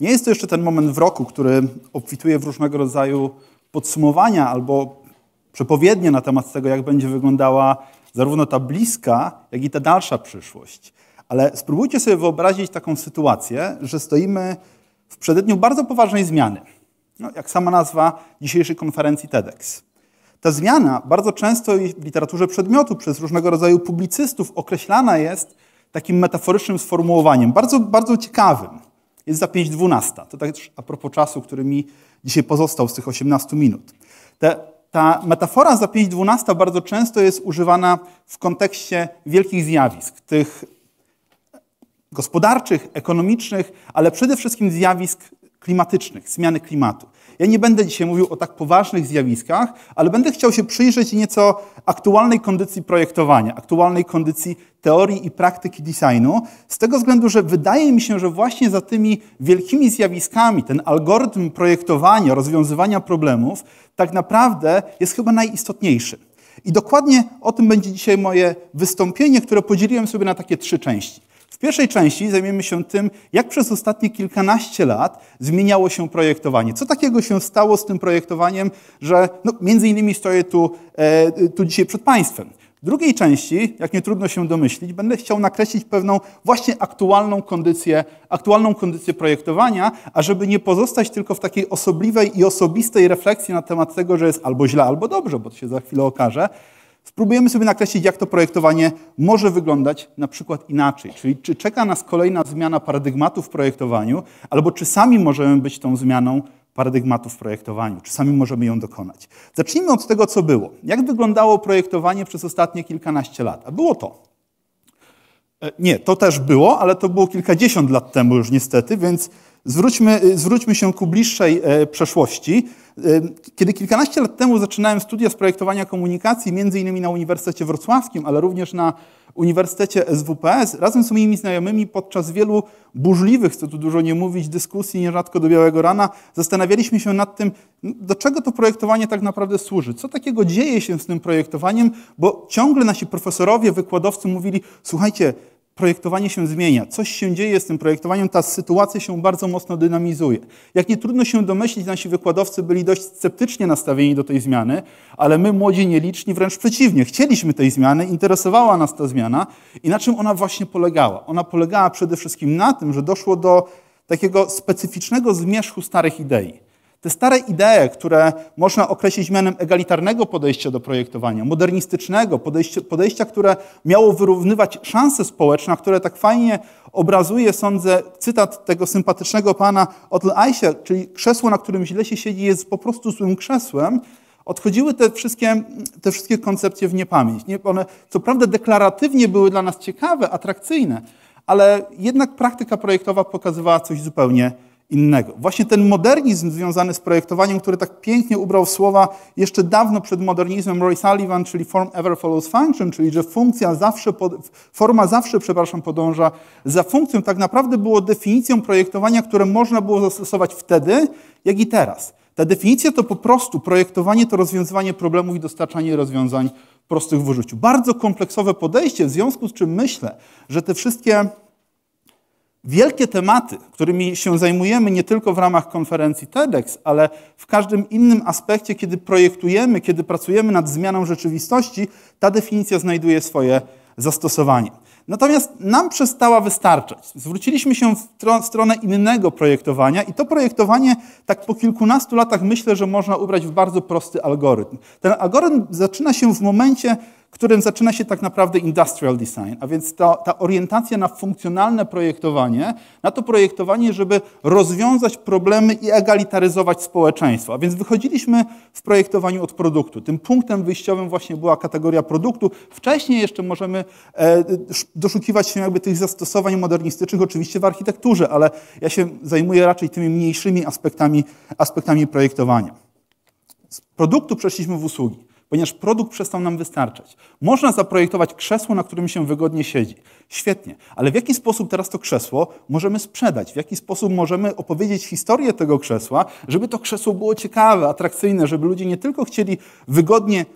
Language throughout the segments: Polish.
Nie jest to jeszcze ten moment w roku, który obfituje w różnego rodzaju podsumowania albo przepowiednie na temat tego, jak będzie wyglądała zarówno ta bliska, jak i ta dalsza przyszłość. Ale spróbujcie sobie wyobrazić taką sytuację, że stoimy w przededniu bardzo poważnej zmiany. No, jak sama nazwa dzisiejszej konferencji TEDx. Ta zmiana bardzo często w literaturze przedmiotu przez różnego rodzaju publicystów określana jest takim metaforycznym sformułowaniem, bardzo, bardzo ciekawym. Jest za 5.12. To tak a propos czasu, który mi dzisiaj pozostał z tych 18 minut. ta metafora za 5.12 bardzo często jest używana w kontekście wielkich zjawisk, tych gospodarczych, ekonomicznych, ale przede wszystkim zjawisk klimatycznych, zmiany klimatu. Ja nie będę dzisiaj mówił o tak poważnych zjawiskach, ale będę chciał się przyjrzeć nieco aktualnej kondycji projektowania, aktualnej kondycji teorii i praktyki designu, z tego względu, że wydaje mi się, że właśnie za tymi wielkimi zjawiskami ten algorytm projektowania, rozwiązywania problemów tak naprawdę jest chyba najistotniejszy. I dokładnie o tym będzie dzisiaj moje wystąpienie, które podzieliłem sobie na takie trzy części pierwszej części zajmiemy się tym, jak przez ostatnie kilkanaście lat zmieniało się projektowanie. Co takiego się stało z tym projektowaniem, że no, między innymi stoję tu, e, tu dzisiaj przed Państwem. W drugiej części, jak nie trudno się domyślić, będę chciał nakreślić pewną właśnie aktualną kondycję, aktualną kondycję projektowania, a żeby nie pozostać tylko w takiej osobliwej i osobistej refleksji na temat tego, że jest albo źle, albo dobrze, bo to się za chwilę okaże, Spróbujemy sobie nakreślić, jak to projektowanie może wyglądać na przykład inaczej. Czyli czy czeka nas kolejna zmiana paradygmatu w projektowaniu, albo czy sami możemy być tą zmianą paradygmatu w projektowaniu, czy sami możemy ją dokonać. Zacznijmy od tego, co było. Jak wyglądało projektowanie przez ostatnie kilkanaście lat? A było to. E, nie, to też było, ale to było kilkadziesiąt lat temu już niestety, więc Zwróćmy, y, zwróćmy się ku bliższej e, przeszłości. Y, kiedy kilkanaście lat temu zaczynałem studia z projektowania komunikacji, między innymi na Uniwersytecie Wrocławskim, ale również na Uniwersytecie SWPS, razem z moimi znajomymi podczas wielu burzliwych, co tu dużo nie mówić, dyskusji, nierzadko do białego rana, zastanawialiśmy się nad tym, do czego to projektowanie tak naprawdę służy, co takiego dzieje się z tym projektowaniem, bo ciągle nasi profesorowie, wykładowcy mówili, słuchajcie, projektowanie się zmienia, coś się dzieje z tym projektowaniem, ta sytuacja się bardzo mocno dynamizuje. Jak nie trudno się domyślić, nasi wykładowcy byli dość sceptycznie nastawieni do tej zmiany, ale my, młodzi nieliczni, wręcz przeciwnie, chcieliśmy tej zmiany, interesowała nas ta zmiana i na czym ona właśnie polegała? Ona polegała przede wszystkim na tym, że doszło do takiego specyficznego zmierzchu starych idei. Te stare idee, które można określić mianem egalitarnego podejścia do projektowania, modernistycznego, podejścia, podejścia, które miało wyrównywać szanse społeczne, które tak fajnie obrazuje, sądzę, cytat tego sympatycznego pana Otl Eichel, czyli krzesło, na którym źle się siedzi, jest po prostu złym krzesłem, odchodziły te wszystkie, te wszystkie koncepcje w niepamięć. Nie, one co prawda deklaratywnie były dla nas ciekawe, atrakcyjne, ale jednak praktyka projektowa pokazywała coś zupełnie innego innego. Właśnie ten modernizm związany z projektowaniem, który tak pięknie ubrał słowa jeszcze dawno przed modernizmem Roy Sullivan, czyli form ever follows function, czyli że funkcja zawsze, pod, forma zawsze, przepraszam, podąża za funkcją, tak naprawdę było definicją projektowania, które można było zastosować wtedy, jak i teraz. Ta definicja to po prostu projektowanie to rozwiązywanie problemów i dostarczanie rozwiązań prostych w użyciu. Bardzo kompleksowe podejście, w związku z czym myślę, że te wszystkie wielkie tematy, którymi się zajmujemy nie tylko w ramach konferencji TEDx, ale w każdym innym aspekcie, kiedy projektujemy, kiedy pracujemy nad zmianą rzeczywistości, ta definicja znajduje swoje zastosowanie. Natomiast nam przestała wystarczać. Zwróciliśmy się w stronę innego projektowania i to projektowanie, tak po kilkunastu latach, myślę, że można ubrać w bardzo prosty algorytm. Ten algorytm zaczyna się w momencie, którym zaczyna się tak naprawdę industrial design, a więc ta, ta orientacja na funkcjonalne projektowanie, na to projektowanie, żeby rozwiązać problemy i egalitaryzować społeczeństwo. A więc wychodziliśmy w projektowaniu od produktu. Tym punktem wyjściowym właśnie była kategoria produktu. Wcześniej jeszcze możemy e, doszukiwać się jakby tych zastosowań modernistycznych, oczywiście w architekturze, ale ja się zajmuję raczej tymi mniejszymi aspektami, aspektami projektowania. Z produktu przeszliśmy w usługi ponieważ produkt przestał nam wystarczać. Można zaprojektować krzesło, na którym się wygodnie siedzi. Świetnie, ale w jaki sposób teraz to krzesło możemy sprzedać? W jaki sposób możemy opowiedzieć historię tego krzesła, żeby to krzesło było ciekawe, atrakcyjne, żeby ludzie nie tylko chcieli wygodnie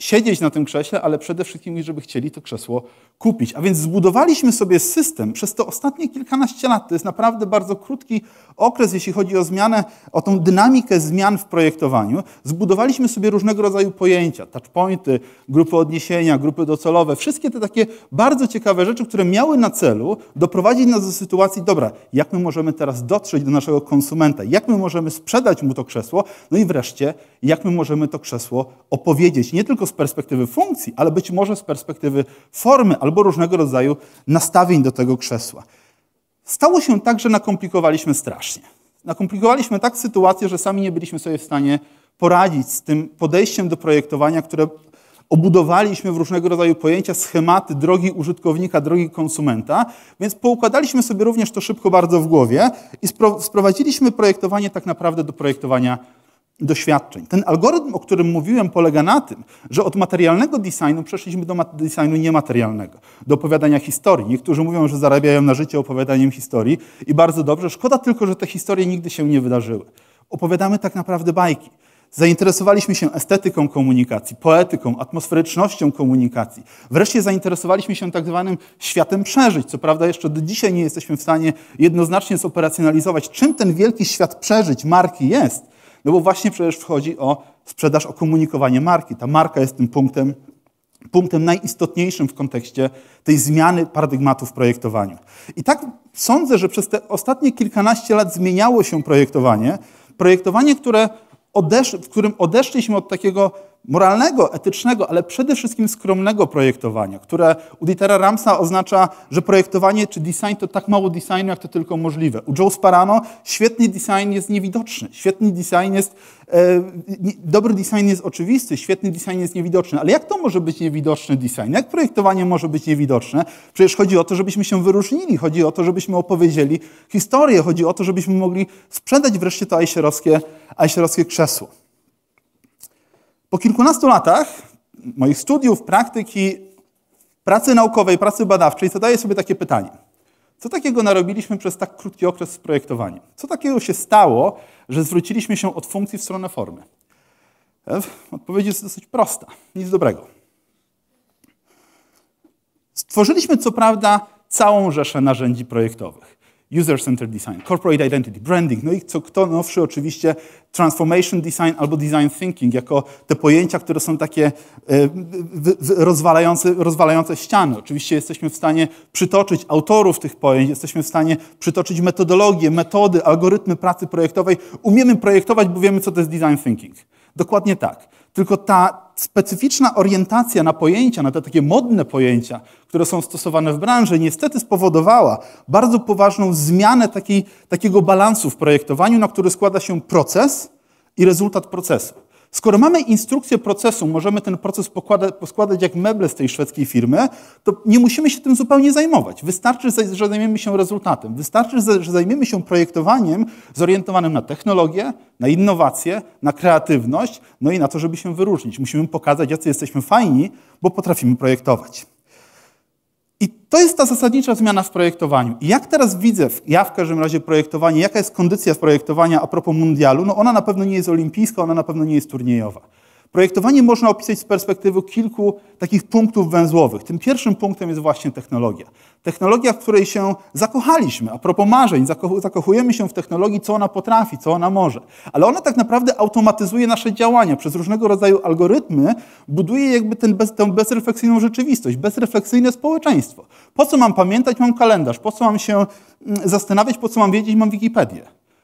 siedzieć na tym krześle, ale przede wszystkim, żeby chcieli to krzesło kupić. A więc zbudowaliśmy sobie system przez te ostatnie kilkanaście lat. To jest naprawdę bardzo krótki okres, jeśli chodzi o zmianę, o tą dynamikę zmian w projektowaniu. Zbudowaliśmy sobie różnego rodzaju pojęcia, touchpointy, grupy odniesienia, grupy docelowe, wszystkie te takie bardzo ciekawe rzeczy, które miały na celu doprowadzić nas do sytuacji, dobra, jak my możemy teraz dotrzeć do naszego konsumenta, jak my możemy sprzedać mu to krzesło, no i wreszcie, jak my możemy to krzesło opowiedzieć, nie tylko z perspektywy funkcji, ale być może z perspektywy formy, albo różnego rodzaju nastawień do tego krzesła. Stało się tak, że nakomplikowaliśmy strasznie. Nakomplikowaliśmy tak sytuację, że sami nie byliśmy sobie w stanie poradzić z tym podejściem do projektowania, które obudowaliśmy w różnego rodzaju pojęcia, schematy drogi użytkownika, drogi konsumenta, więc poukładaliśmy sobie również to szybko bardzo w głowie i sprowadziliśmy projektowanie tak naprawdę do projektowania doświadczeń. Ten algorytm, o którym mówiłem, polega na tym, że od materialnego designu przeszliśmy do designu niematerialnego, do opowiadania historii. Niektórzy mówią, że zarabiają na życie opowiadaniem historii i bardzo dobrze. Szkoda tylko, że te historie nigdy się nie wydarzyły. Opowiadamy tak naprawdę bajki. Zainteresowaliśmy się estetyką komunikacji, poetyką, atmosferycznością komunikacji. Wreszcie zainteresowaliśmy się tak zwanym światem przeżyć. Co prawda, jeszcze do dzisiaj nie jesteśmy w stanie jednoznacznie zoperacjonalizować, czym ten wielki świat przeżyć marki jest, no bo właśnie przecież wchodzi o sprzedaż, o komunikowanie marki. Ta marka jest tym punktem, punktem najistotniejszym w kontekście tej zmiany paradygmatu w projektowaniu. I tak sądzę, że przez te ostatnie kilkanaście lat zmieniało się projektowanie. Projektowanie, które odesz w którym odeszliśmy od takiego moralnego, etycznego, ale przede wszystkim skromnego projektowania, które u Dietera Ramsa oznacza, że projektowanie czy design to tak mało designu, jak to tylko możliwe. U Joe Sparano świetny design jest niewidoczny, świetny design jest, e, dobry design jest oczywisty, świetny design jest niewidoczny, ale jak to może być niewidoczny design? Jak projektowanie może być niewidoczne? Przecież chodzi o to, żebyśmy się wyróżnili, chodzi o to, żebyśmy opowiedzieli historię, chodzi o to, żebyśmy mogli sprzedać wreszcie to ajsierowskie, ajsierowskie krzesło. Po kilkunastu latach moich studiów, praktyki, pracy naukowej, pracy badawczej zadaję sobie takie pytanie. Co takiego narobiliśmy przez tak krótki okres z projektowaniem? Co takiego się stało, że zwróciliśmy się od funkcji w stronę formy? E, odpowiedź jest dosyć prosta. Nic dobrego. Stworzyliśmy co prawda całą rzeszę narzędzi projektowych. User-centered design, corporate identity, branding, no i co kto nowszy oczywiście transformation design albo design thinking, jako te pojęcia, które są takie e, rozwalające, rozwalające ściany. Oczywiście jesteśmy w stanie przytoczyć autorów tych pojęć, jesteśmy w stanie przytoczyć metodologię, metody, algorytmy pracy projektowej. Umiemy projektować, bo wiemy, co to jest design thinking. Dokładnie tak. Tylko ta, specyficzna orientacja na pojęcia, na te takie modne pojęcia, które są stosowane w branży, niestety spowodowała bardzo poważną zmianę takiej, takiego balansu w projektowaniu, na który składa się proces i rezultat procesu. Skoro mamy instrukcję procesu, możemy ten proces pokłada, poskładać jak meble z tej szwedzkiej firmy, to nie musimy się tym zupełnie zajmować. Wystarczy, że zajmiemy się rezultatem. Wystarczy, że zajmiemy się projektowaniem zorientowanym na technologię, na innowacje, na kreatywność, no i na to, żeby się wyróżnić. Musimy pokazać, jacy jesteśmy fajni, bo potrafimy projektować. I to jest ta zasadnicza zmiana w projektowaniu. I jak teraz widzę, ja w każdym razie projektowanie, jaka jest kondycja projektowania a propos mundialu, no ona na pewno nie jest olimpijska, ona na pewno nie jest turniejowa. Projektowanie można opisać z perspektywy kilku takich punktów węzłowych. Tym pierwszym punktem jest właśnie technologia. Technologia, w której się zakochaliśmy. A propos marzeń, zakochujemy się w technologii, co ona potrafi, co ona może. Ale ona tak naprawdę automatyzuje nasze działania. Przez różnego rodzaju algorytmy buduje jakby ten bez, tę bezrefleksyjną rzeczywistość, bezrefleksyjne społeczeństwo. Po co mam pamiętać, mam kalendarz. Po co mam się mm, zastanawiać, po co mam wiedzieć, mam Wikipedię.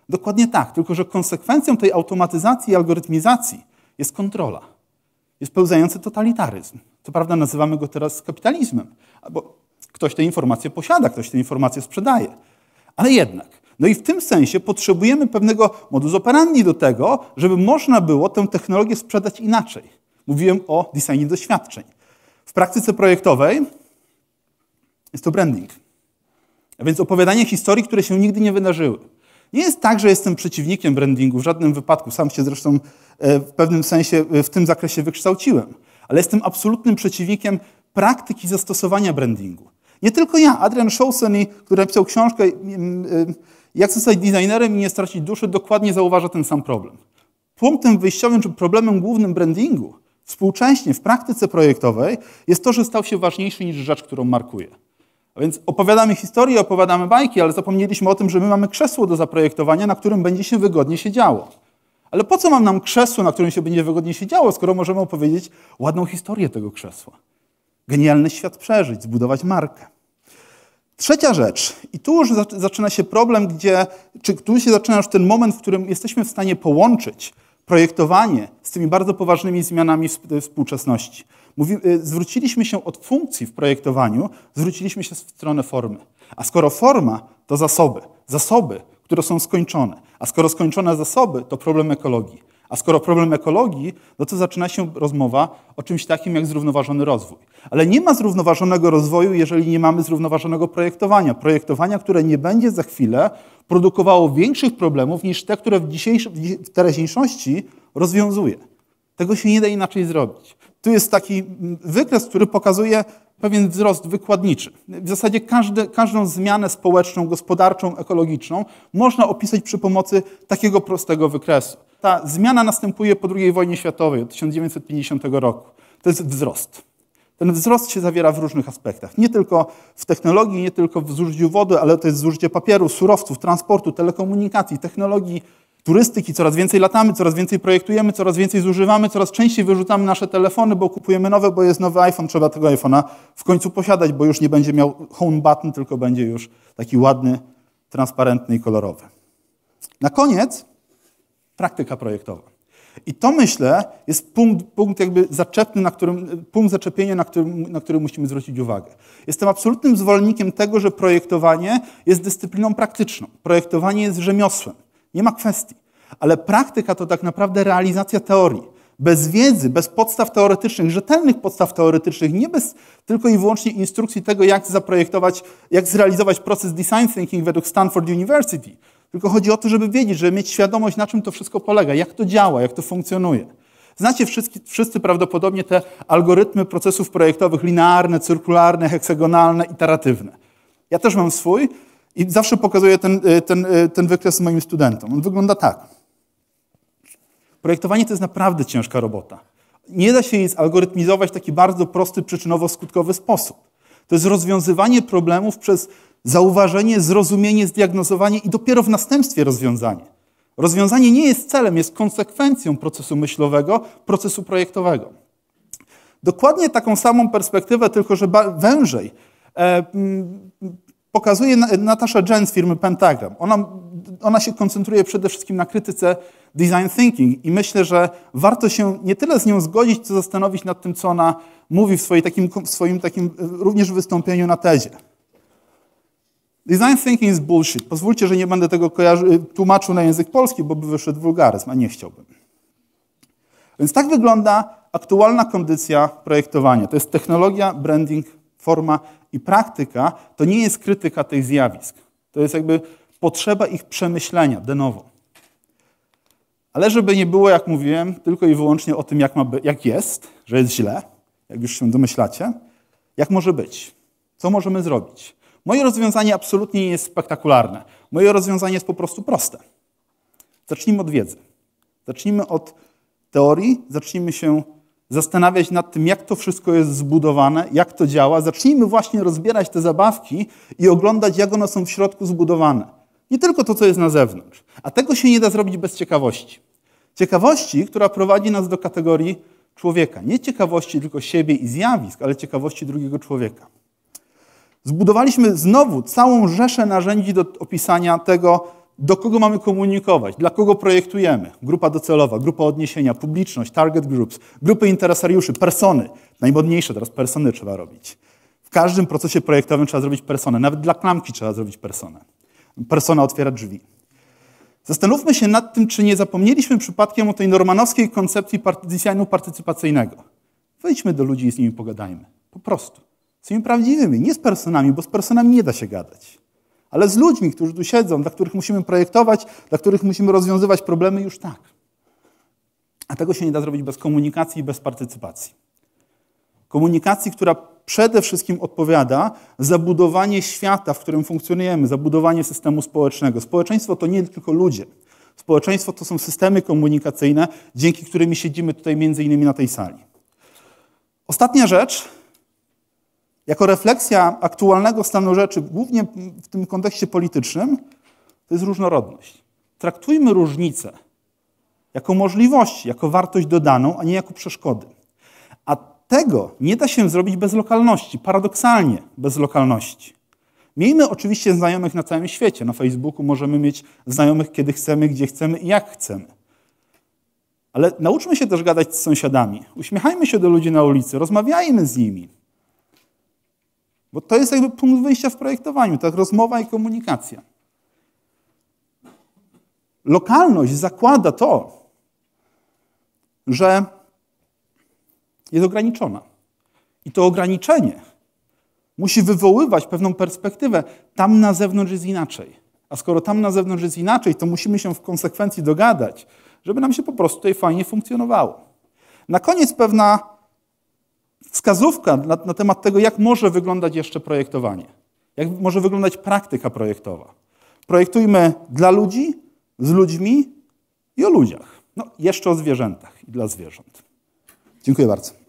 Dokładnie tak, tylko że konsekwencją tej automatyzacji i algorytmizacji jest kontrola. Jest pełzający totalitaryzm. Co prawda nazywamy go teraz kapitalizmem, bo ktoś te informacje posiada, ktoś te informacje sprzedaje. Ale jednak, no i w tym sensie potrzebujemy pewnego modus operandi do tego, żeby można było tę technologię sprzedać inaczej. Mówiłem o designie doświadczeń. W praktyce projektowej jest to branding. A więc opowiadanie historii, które się nigdy nie wydarzyły. Nie jest tak, że jestem przeciwnikiem brandingu w żadnym wypadku. Sam się zresztą e, w pewnym sensie e, w tym zakresie wykształciłem. Ale jestem absolutnym przeciwnikiem praktyki zastosowania brandingu. Nie tylko ja, Adrian Shawson, który napisał książkę mm, e, Jak zostać designerem i nie stracić duszy, dokładnie zauważa ten sam problem. Punktem wyjściowym czy problemem głównym brandingu współcześnie w praktyce projektowej jest to, że stał się ważniejszy niż rzecz, którą markuje więc opowiadamy historię, opowiadamy bajki, ale zapomnieliśmy o tym, że my mamy krzesło do zaprojektowania, na którym będzie się wygodnie siedziało. Ale po co mam nam krzesło, na którym się będzie wygodnie siedziało, skoro możemy opowiedzieć ładną historię tego krzesła? Genialny świat przeżyć, zbudować markę. Trzecia rzecz, i tu już zaczyna się problem, gdzie, czy tu się zaczyna już ten moment, w którym jesteśmy w stanie połączyć projektowanie z tymi bardzo poważnymi zmianami współczesności. Mówi, y, zwróciliśmy się od funkcji w projektowaniu, zwróciliśmy się w stronę formy. A skoro forma, to zasoby. Zasoby, które są skończone. A skoro skończone zasoby, to problem ekologii. A skoro problem ekologii, no to zaczyna się rozmowa o czymś takim jak zrównoważony rozwój. Ale nie ma zrównoważonego rozwoju, jeżeli nie mamy zrównoważonego projektowania. Projektowania, które nie będzie za chwilę produkowało większych problemów niż te, które w, w teraźniejszości rozwiązuje. Tego się nie da inaczej zrobić. Tu jest taki wykres, który pokazuje pewien wzrost wykładniczy. W zasadzie każdy, każdą zmianę społeczną, gospodarczą, ekologiczną można opisać przy pomocy takiego prostego wykresu. Ta zmiana następuje po II wojnie światowej, od 1950 roku. To jest wzrost. Ten wzrost się zawiera w różnych aspektach. Nie tylko w technologii, nie tylko w zużyciu wody, ale to jest zużycie papieru, surowców, transportu, telekomunikacji, technologii turystyki, coraz więcej latamy, coraz więcej projektujemy, coraz więcej zużywamy, coraz częściej wyrzucamy nasze telefony, bo kupujemy nowe, bo jest nowy iPhone, trzeba tego iPhone'a w końcu posiadać, bo już nie będzie miał home button, tylko będzie już taki ładny, transparentny i kolorowy. Na koniec praktyka projektowa. I to myślę jest punkt, punkt jakby zaczepny, na którym, punkt zaczepienia, na, którym, na który musimy zwrócić uwagę. Jestem absolutnym zwolennikiem tego, że projektowanie jest dyscypliną praktyczną. Projektowanie jest rzemiosłem. Nie ma kwestii. Ale praktyka to tak naprawdę realizacja teorii. Bez wiedzy, bez podstaw teoretycznych, rzetelnych podstaw teoretycznych, nie bez tylko i wyłącznie instrukcji tego, jak zaprojektować, jak zrealizować proces design thinking według Stanford University. Tylko chodzi o to, żeby wiedzieć, żeby mieć świadomość, na czym to wszystko polega, jak to działa, jak to funkcjonuje. Znacie wszyscy, wszyscy prawdopodobnie te algorytmy procesów projektowych linearne, cyrkularne, heksagonalne, iteratywne. Ja też mam swój, i zawsze pokazuję ten, y, ten, y, ten wykres moim studentom. On wygląda tak. Projektowanie to jest naprawdę ciężka robota. Nie da się jej zalgorytmizować w taki bardzo prosty, przyczynowo-skutkowy sposób. To jest rozwiązywanie problemów przez zauważenie, zrozumienie, zdiagnozowanie i dopiero w następstwie rozwiązanie. Rozwiązanie nie jest celem, jest konsekwencją procesu myślowego, procesu projektowego. Dokładnie taką samą perspektywę, tylko że wężej, e, pokazuje Natasza Jen z firmy Pentagram. Ona, ona się koncentruje przede wszystkim na krytyce design thinking i myślę, że warto się nie tyle z nią zgodzić, co zastanowić nad tym, co ona mówi w swoim takim, w swoim takim e, również wystąpieniu na tezie. Design thinking is bullshit. Pozwólcie, że nie będę tego e, tłumaczył na język polski, bo by wyszedł wulgaryzm, a nie chciałbym. Więc tak wygląda aktualna kondycja projektowania. To jest technologia, branding, forma i praktyka to nie jest krytyka tych zjawisk. To jest jakby potrzeba ich przemyślenia de novo. Ale żeby nie było, jak mówiłem, tylko i wyłącznie o tym, jak, ma jak jest, że jest źle, jak już się domyślacie, jak może być, co możemy zrobić. Moje rozwiązanie absolutnie nie jest spektakularne. Moje rozwiązanie jest po prostu proste. Zacznijmy od wiedzy. Zacznijmy od teorii, zacznijmy się zastanawiać nad tym, jak to wszystko jest zbudowane, jak to działa. Zacznijmy właśnie rozbierać te zabawki i oglądać, jak one są w środku zbudowane. Nie tylko to, co jest na zewnątrz. A tego się nie da zrobić bez ciekawości. Ciekawości, która prowadzi nas do kategorii człowieka. Nie ciekawości tylko siebie i zjawisk, ale ciekawości drugiego człowieka. Zbudowaliśmy znowu całą rzeszę narzędzi do opisania tego, do kogo mamy komunikować, dla kogo projektujemy. Grupa docelowa, grupa odniesienia, publiczność, target groups, grupy interesariuszy, persony. Najmodniejsze teraz persony trzeba robić. W każdym procesie projektowym trzeba zrobić personę. Nawet dla klamki trzeba zrobić personę. Persona otwiera drzwi. Zastanówmy się nad tym, czy nie zapomnieliśmy przypadkiem o tej normanowskiej koncepcji designu partycypacyjnego. Wejdźmy do ludzi i z nimi pogadajmy. Po prostu. Z tymi prawdziwymi, nie z personami, bo z personami nie da się gadać ale z ludźmi, którzy tu siedzą, dla których musimy projektować, dla których musimy rozwiązywać problemy już tak. A tego się nie da zrobić bez komunikacji i bez partycypacji. Komunikacji, która przede wszystkim odpowiada za budowanie świata, w którym funkcjonujemy, za budowanie systemu społecznego. Społeczeństwo to nie tylko ludzie. Społeczeństwo to są systemy komunikacyjne, dzięki którym siedzimy tutaj między innymi na tej sali. Ostatnia rzecz, jako refleksja aktualnego stanu rzeczy, głównie w tym kontekście politycznym, to jest różnorodność. Traktujmy różnice jako możliwości, jako wartość dodaną, a nie jako przeszkody. A tego nie da się zrobić bez lokalności, paradoksalnie bez lokalności. Miejmy oczywiście znajomych na całym świecie. Na Facebooku możemy mieć znajomych, kiedy chcemy, gdzie chcemy i jak chcemy. Ale nauczmy się też gadać z sąsiadami. Uśmiechajmy się do ludzi na ulicy, rozmawiajmy z nimi. Bo to jest jakby punkt wyjścia w projektowaniu, tak rozmowa i komunikacja. Lokalność zakłada to, że jest ograniczona. I to ograniczenie musi wywoływać pewną perspektywę. Tam na zewnątrz jest inaczej. A skoro tam na zewnątrz jest inaczej, to musimy się w konsekwencji dogadać, żeby nam się po prostu tutaj fajnie funkcjonowało. Na koniec pewna wskazówka na, na temat tego, jak może wyglądać jeszcze projektowanie, jak może wyglądać praktyka projektowa. Projektujmy dla ludzi, z ludźmi i o ludziach. No, jeszcze o zwierzętach i dla zwierząt. Dziękuję bardzo.